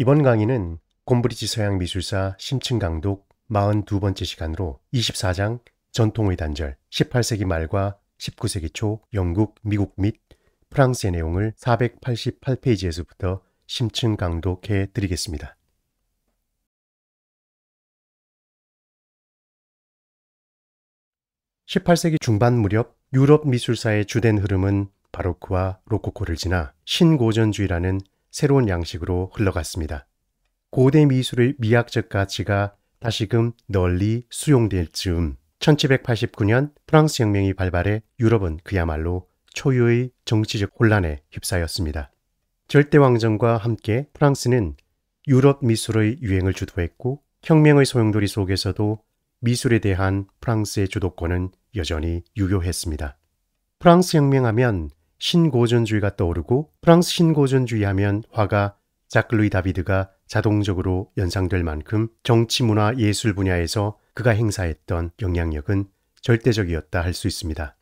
이번 강의는 곰브리지 서양 미술사 심층 강독 42번째 시간으로 24장 전통의 단절 18세기 말과 19세기 초 영국, 미국 및 프랑스의 내용을 488페이지에서부터 심층 강독해 드리겠습니다. (18세기) 중반 무렵 유럽 미술사의 주된 흐름은 바로크와 로코코를 지나 신고전주의라는 새로운 양식으로 흘러갔습니다. 고대 미술의 미학적 가치가 다시금 널리 수용될 즈음 1789년 프랑스 혁명이 발발해 유럽은 그야말로 초유의 정치적 혼란에 휩싸였습니다. 절대왕정과 함께 프랑스는 유럽 미술의 유행을 주도했고 혁명의 소용돌이 속에서도 미술에 대한 프랑스의 주도권은 여전히 유효했습니다. 프랑스 혁명하면 신고전주의가 떠오르고 프랑스 신고전주의 하면 화가 자클루이 다비드가 자동적으로 연상될 만큼 정치 문화 예술 분야에서 그가 행사했던 영향력은 절대적이었다 할 수 있습니다.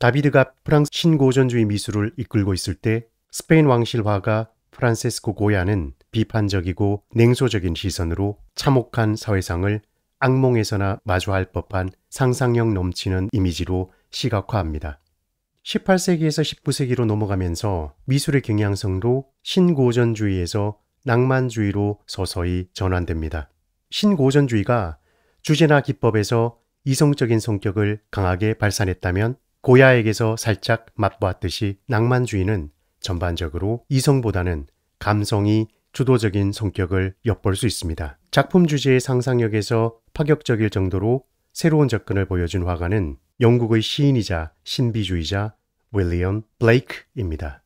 다비드가 프랑스 신고전주의 미술을 이끌고 있을 때 스페인 왕실화가 프란세스코 고야는 비판적이고 냉소적인 시선으로 참혹한 사회상을 악몽에서나 마주할 법한 상상력 넘치는 이미지로 시각화합니다. 18세기에서 19세기로 넘어가면서 미술의 경향성도 신고전주의에서 낭만주의로 서서히 전환됩니다. 신고전주의가 주제나 기법에서 이성적인 성격을 강하게 발산했다면 고야에게서 살짝 맛보았듯이 낭만주의는 전반적으로 이성보다는 감성이 주도적인 성격을 엿볼 수 있습니다. 작품 주제의 상상력에서 파격적일 정도로 새로운 접근을 보여준 화가는 영국의 시인이자 신비주의자 윌리엄 블레이크입니다.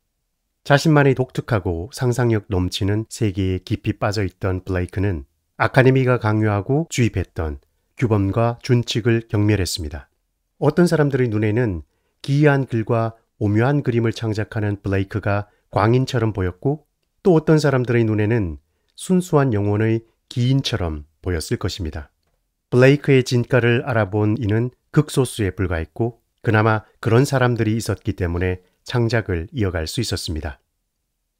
자신만의 독특하고 상상력 넘치는 세계에 깊이 빠져있던 블레이크는 아카데미가 강요하고 주입했던 규범과 준칙을 경멸했습니다. 어떤 사람들의 눈에는 기이한 글과 오묘한 그림을 창작하는 블레이크가 광인처럼 보였고 또 어떤 사람들의 눈에는 순수한 영혼의 기인처럼 보였을 것입니다. 블레이크의 진가를 알아본 이는 극소수에 불과했고 그나마 그런 사람들이 있었기 때문에 창작을 이어갈 수 있었습니다.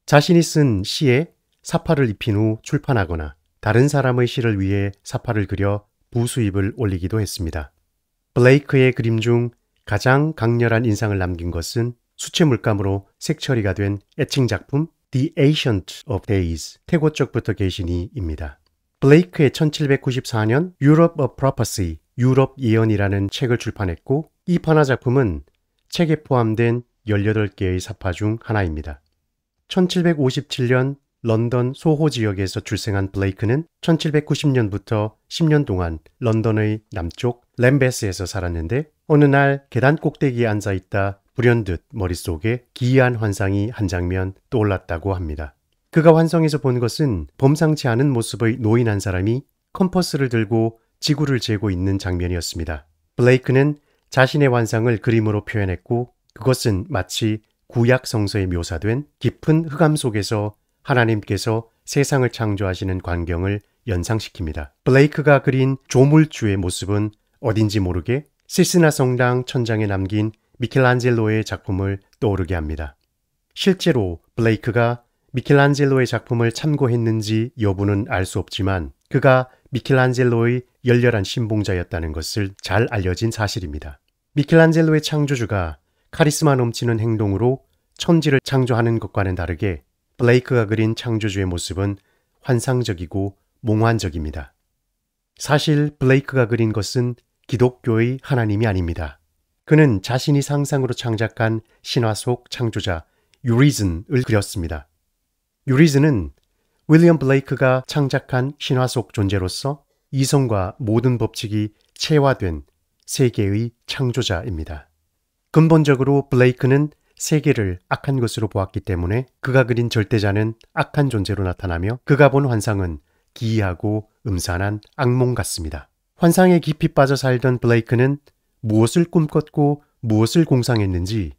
자신이 쓴 시에 사파를 입힌 후 출판하거나 다른 사람의 시를 위해 사파를 그려 부수입을 올리기도 했습니다. 블레이크의 그림 중 가장 강렬한 인상을 남긴 것은 수채 물감으로 색처리가 된 애칭 작품 The Ancient of Days 태고적부터 계시니입니다. 블레이크의 1794년 Europe of Prophecy 유럽 예언이라는 책을 출판했고 이 판화 작품은 책에 포함된 18개의 사파 중 하나입니다. 1757년 런던 소호 지역에서 출생한 블레이크는 1790년부터 10년 동안 런던의 남쪽 램베스에서 살았는데 어느 날 계단 꼭대기에 앉아 있다 불현듯 머릿속에 기이한 환상이 한 장면 떠올랐다고 합니다. 그가 환상에서 본 것은 범상치 않은 모습의 노인 한 사람이 컴퍼스를 들고 지구를 재고 있는 장면이었습니다. 블레이크는 자신의 환상을 그림으로 표현했고 그것은 마치 구약 성서에 묘사된 깊은 흑암 속에서 하나님께서 세상을 창조하시는 광경을 연상시킵니다. 블레이크가 그린 조물주의 모습은 어딘지 모르게 시스나 성당 천장에 남긴 미켈란젤로의 작품을 떠오르게 합니다. 실제로 블레이크가 미켈란젤로의 작품을 참고했는지 여부는 알 수 없지만 그가 미켈란젤로의 열렬한 신봉자였다는 것을 잘 알려진 사실입니다. 미켈란젤로의 창조주가 카리스마 넘치는 행동으로 천지를 창조하는 것과는 다르게 블레이크가 그린 창조주의 모습은 환상적이고 몽환적입니다. 사실 블레이크가 그린 것은 기독교의 하나님이 아닙니다. 그는 자신이 상상으로 창작한 신화 속 창조자 유리즌을 그렸습니다. 유리즌은 윌리엄 블레이크가 창작한 신화 속 존재로서 이성과 모든 법칙이 체화된 세계의 창조자입니다. 근본적으로 블레이크는 세계를 악한 것으로 보았기 때문에 그가 그린 절대자는 악한 존재로 나타나며 그가 본 환상은 기이하고 음산한 악몽 같습니다. 환상에 깊이 빠져 살던 블레이크는 무엇을 꿈꿨고 무엇을 공상했는지